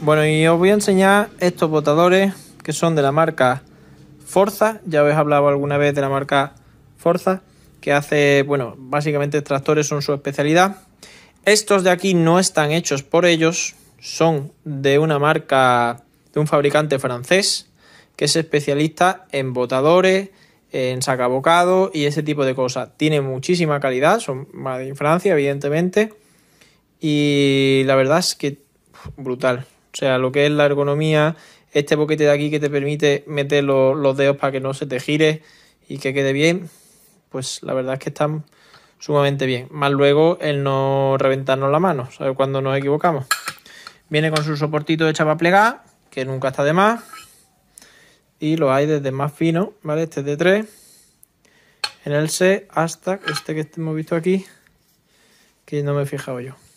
Bueno, y os voy a enseñar estos botadores que son de la marca Forza. Ya habéis hablado alguna vez de la marca Forza, que hace, bueno, básicamente tractores son su especialidad. Estos de aquí no están hechos por ellos, son de una marca, de un fabricante francés, que es especialista en botadores, en sacabocado y ese tipo de cosas. Tiene muchísima calidad, son más de Francia, evidentemente. Y la verdad es que brutal, o sea, lo que es la ergonomía, este boquete de aquí que te permite meter los, dedos para que no se te gire y que quede bien, pues la verdad es que están sumamente bien. Más luego el no reventarnos la mano, ¿sabes? Cuando nos equivocamos. Viene con su soportito de chapa plegada, que nunca está de más. Y lo hay desde más fino, ¿vale? Este es de 3. En el C hasta este que hemos visto aquí, que no me he fijado yo.